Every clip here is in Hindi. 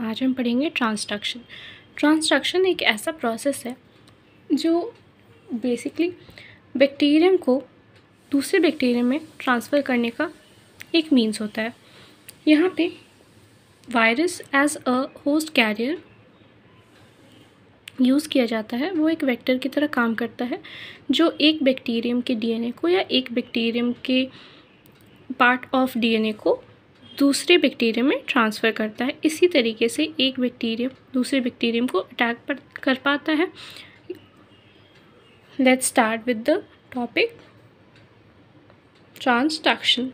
आज हम पढ़ेंगे ट्रांसडक्शन ट्रांसडक्शन एक ऐसा प्रोसेस है जो बेसिकली बैक्टीरियम को दूसरे बैक्टीरियम में ट्रांसफ़र करने का एक मीन्स होता है यहाँ पे virus as a host carrier use किया जाता है वो एक वेक्टर की तरह काम करता है जो एक बैक्टीरियम के डीएनए को या एक बैक्टीरियम के पार्ट ऑफ डीएनए को दूसरे बैक्टीरियम में ट्रांसफ़र करता है इसी तरीके से एक बैक्टीरियम दूसरे बैक्टीरियम को अटैक कर पाता है let's start with the topic transduction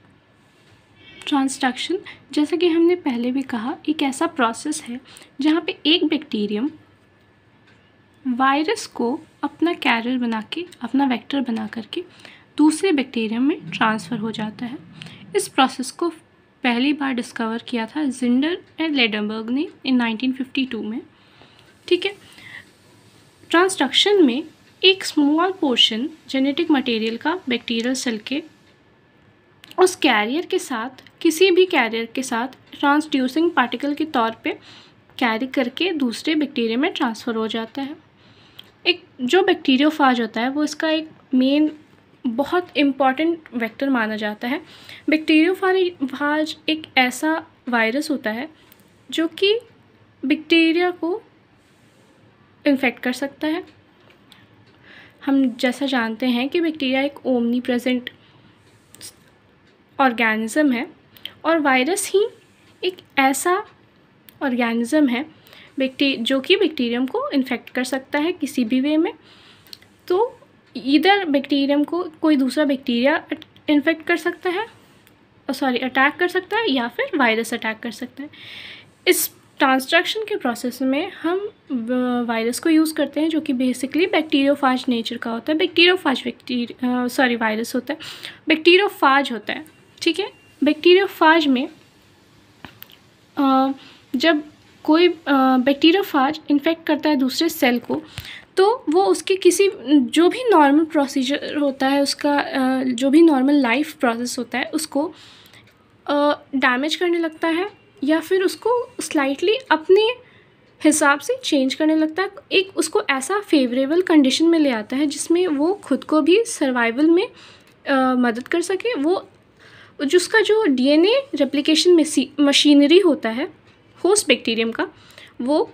transduction जैसा कि हमने पहले भी कहा एक ऐसा प्रोसेस है जहाँ पे एक बैक्टीरियम वायरस को अपना कैरियर बना के अपना वेक्टर बना करके दूसरे बैक्टीरियम में ट्रांसफ़र हो जाता है इस प्रोसेस को पहली बार डिस्कवर किया था जिंडर एंड लेडनबर्ग ने इन 1952 में ठीक है ट्रांसडक्शन में एक स्मॉल पोर्शन जेनेटिक मटेरियल का बैक्टीरियल सेल के उस कैरियर के साथ किसी भी कैरियर के साथ ट्रांसड्यूसिंग पार्टिकल के तौर पे कैरी करके दूसरे बैक्टीरिया में ट्रांसफ़र हो जाता है एक जो बैक्टीरियोफाज होता है वो इसका एक मेन बहुत इम्पॉर्टेंट वेक्टर माना जाता है बैक्टीरियोफाज एक ऐसा वायरस होता है जो कि बैक्टीरिया को इन्फेक्ट कर सकता है हम जैसा जानते हैं कि बैक्टीरिया एक ओमनी प्रजेंट ऑर्गेनिज़म है और वायरस ही एक ऐसा ऑर्गेनिज़म है बैक्टी जो कि बैक्टीरियम को इन्फेक्ट कर सकता है किसी भी वे में तो इधर बैक्टीरियम को कोई दूसरा बैक्टीरिया इन्फेक्ट कर सकता है सॉरी अटैक कर सकता है या फिर वायरस अटैक कर सकता है इस ट्रांसट्रक्शन के प्रोसेस में हम वायरस को यूज़ करते हैं जो कि बेसिकली बैक्टीरियोफाज नेचर का होता है बैक्टीरियोफाज बैक्टीरिया सॉरी वायरस होता है बैक्टीरियोफाज होता है ठीक है बैक्टीरियोफाज में जब कोई बैक्टीरियोफाज इन्फेक्ट करता है दूसरे सेल को तो वो उसके किसी जो भी नॉर्मल प्रोसीजर होता है उसका जो भी नॉर्मल लाइफ प्रोसेस होता है उसको डैमेज करने लगता है या फिर उसको स्लाइटली अपने हिसाब से चेंज करने लगता है एक उसको ऐसा फेवरेबल कंडीशन में ले आता है जिसमें वो खुद को भी सर्वाइवल में आ, मदद कर सके वो जिसका जो डीएनए रेप्लिकेशन मशीनरी होता है होस्ट बैक्टीरियम का वो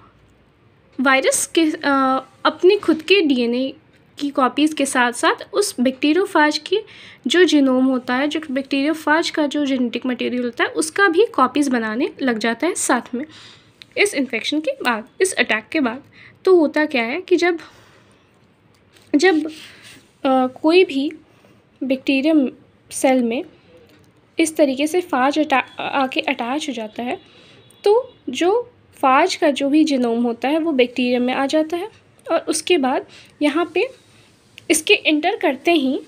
वायरस के आ, अपने खुद के डीएनए की कॉपीज़ के साथ साथ उस बैक्टीरियोफाज की जो जिनोम होता है जो बैक्टीरियोफाज का जो जेनेटिक मटेरियल होता है उसका भी कॉपीज़ बनाने लग जाता है साथ में इस इन्फेक्शन के बाद इस अटैक के बाद तो होता क्या है कि जब जब आ, कोई भी बैक्टीरियम सेल में इस तरीके से फाज अटा आके अटैच हो जाता है तो जो फाज का जो भी जिनोम होता है वो बैक्टीरिया में आ जाता है और उसके बाद यहाँ पे इसके इंटर करते ही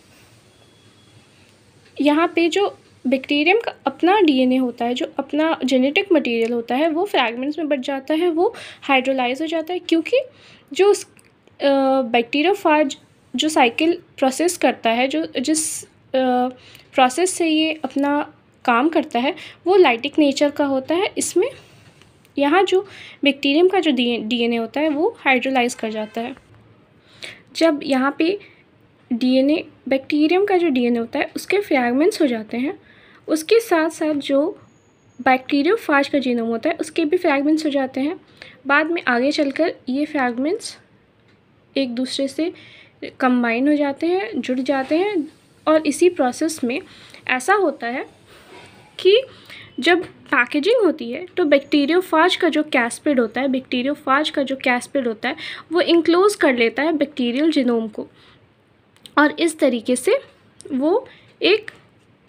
यहाँ पे जो बैक्टीरियम का अपना डीएनए होता है जो अपना जेनेटिक मटेरियल होता है वो फ्रैगमेंट्स में बढ़ जाता है वो हाइड्रोलाइज हो जाता है क्योंकि जो उस बैक्टीरिया फाज जो साइकिल प्रोसेस करता है जो जिस प्रोसेस से ये अपना काम करता है वो लाइटिक नेचर का होता है इसमें यहाँ जो बैक्टीरियम का जो डीएनए होता है वो हाइड्रोलाइज कर जाता है जब यहाँ पे डीएनए बैक्टीरियम का जो डीएनए होता है उसके फ्रैगमेंट्स हो जाते हैं उसके साथ साथ जो फाज का जीनोम होता है उसके भी फ्रैगमेंट्स हो जाते हैं बाद में आगे चलकर ये फ्रैगमेंट्स एक दूसरे से कंबाइन हो जाते हैं जुड़ जाते हैं और इसी प्रोसेस में ऐसा होता है कि जब पैकेजिंग होती है तो बैक्टीरियोफाज का जो कैस्पिड होता है बैक्टीरियोफाज का जो कैस्पिड होता है वो इंक्लोज कर लेता है बैक्टीरियल जिनोम को और इस तरीके से वो एक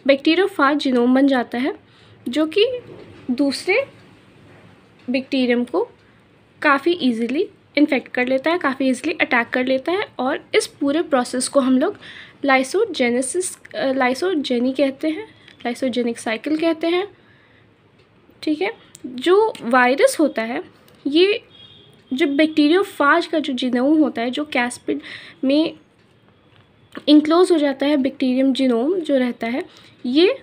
बैक्टीरियोफाज जिनोम बन जाता है जो कि दूसरे बैक्टीरियम को काफ़ी इजीली इन्फेक्ट कर लेता है काफ़ी इजीली अटैक कर लेता है और इस पूरे प्रोसेस को हम लोग लाइसोजेनेसिस लाइसोजेनी कहते हैं लाइसोजेनिक साइकिल कहते हैं ठीक है जो वायरस होता है ये जो बैक्टीरियोफाज का जो जीनोम होता है जो कैस्पिड में इंक्लोज हो जाता है बैक्टीरियम जीनोम जो रहता है ये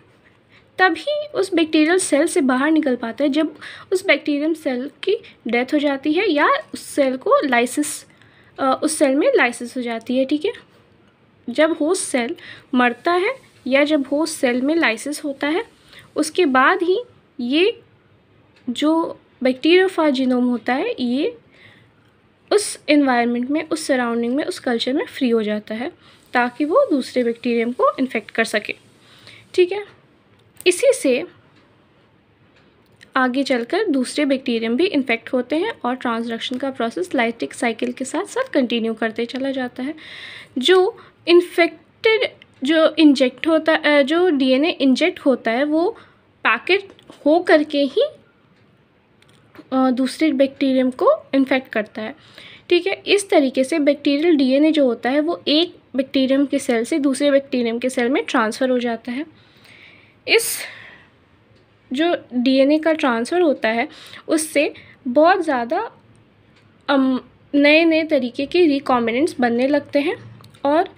तभी उस बैक्टीरियल सेल से बाहर निकल पाता है जब उस बैक्टीरियम सेल की डेथ हो जाती है या उस सेल को लाइसिस उस सेल में लाइसिस हो जाती है ठीक है जब होस्ट सेल मरता है या जब होस्ट सेल में लाइसिस होता है उसके बाद ही ये जो बैक्टीरियो जीनोम होता है ये उस इन्वायरमेंट में उस सराउंडिंग में उस कल्चर में फ्री हो जाता है ताकि वो दूसरे बैक्टीरियम को इन्फेक्ट कर सके ठीक है इसी से आगे चलकर दूसरे बैक्टीरियम भी इन्फेक्ट होते हैं और ट्रांसडक्शन का प्रोसेस लाइटिक साइकिल के साथ साथ कंटिन्यू करते चला जाता है जो इन्फेक्टेड जो इंजेक्ट होता है जो डीएनए इंजेक्ट होता है वो पैकेट हो करके ही दूसरे बैक्टीरियम को इन्फेक्ट करता है ठीक है इस तरीके से बैक्टीरियल डीएनए जो होता है वो एक बैक्टीरियम के सेल से दूसरे बैक्टीरियम के सेल में ट्रांसफ़र हो जाता है इस जो डीएनए का ट्रांसफ़र होता है उससे बहुत ज़्यादा नए नए तरीके के रिकॉम्बिनेंट्स बनने लगते हैं और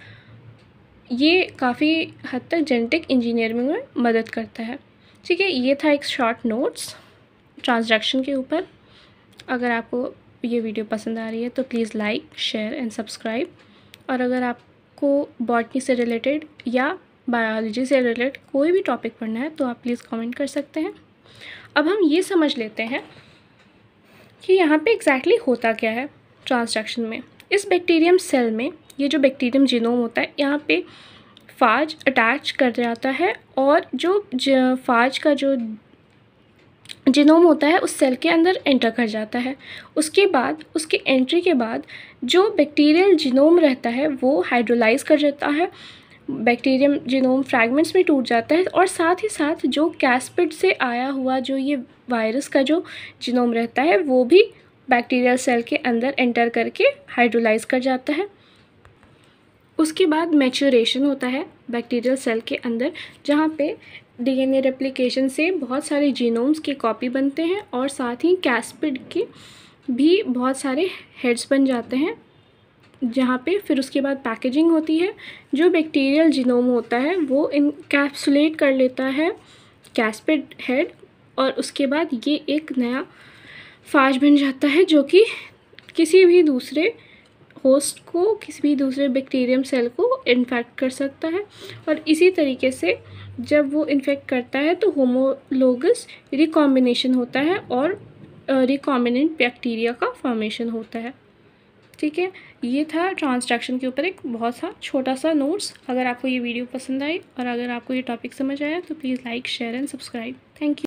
ये काफ़ी हद तक जेनेटिक इंजीनियरिंग में मदद करता है ठीक है ये था एक शॉर्ट नोट्स ट्रांजैक्शन के ऊपर अगर आपको ये वीडियो पसंद आ रही है तो please like share and subscribe और अगर आपको बॉटनी से रिलेटेड या बायोलॉजी से रिलेटेड कोई भी टॉपिक पढ़ना है तो आप प्लीज़ कमेंट कर सकते हैं अब हम ये समझ लेते हैं कि यहाँ पे एग्जैक्टली exactly होता क्या है ट्रांसडक्शन में इस बैक्टीरियम सेल में ये जो बैक्टीरियम जीनोम होता है यहाँ पे फाज अटैच कर जाता है और जो फाज का जो जिनोम होता है उस सेल के अंदर एंटर कर जाता है उसके बाद उसके एंट्री के बाद जो बैक्टीरियल जिनोम रहता है वो हाइड्रोलाइज कर जाता है बैक्टीरियम जिनोम फ्रैगमेंट्स में टूट जाता है और साथ ही साथ जो कैसपिड से आया हुआ जो ये वायरस का जो जिनोम रहता है वो भी बैक्टीरियल सेल के अंदर एंटर करके हाइड्रोलाइज कर जाता है उसके बाद मैच्योरेशन होता है बैक्टीरियल सेल के अंदर जहाँ पे डीएनए रेप्लिकेशन से बहुत सारे जीनोम्स के कॉपी बनते हैं और साथ ही कैस्पिड के भी बहुत सारे हेड्स बन जाते हैं जहाँ पे फिर उसके बाद पैकेजिंग होती है जो बैक्टीरियल जीनोम होता है वो इनकैप्सुलेट कर लेता है कैस्पिड हेड और उसके बाद ये एक नया फाज बन जाता है जो कि किसी भी दूसरे होस्ट को किसी भी दूसरे बैक्टीरियम सेल को इन्फेक्ट कर सकता है और इसी तरीके से जब वो इन्फेक्ट करता है तो होमोलोगस रिकॉम्बिनेशन होता है और रिकॉम्बिनेंट बैक्टीरिया का फॉर्मेशन होता है ठीक है ये था ट्रांसडक्शन के ऊपर एक बहुत सा छोटा सा नोट्स अगर आपको ये वीडियो पसंद आई और अगर आपको ये टॉपिक समझ आया तो please like share and subscribe thank you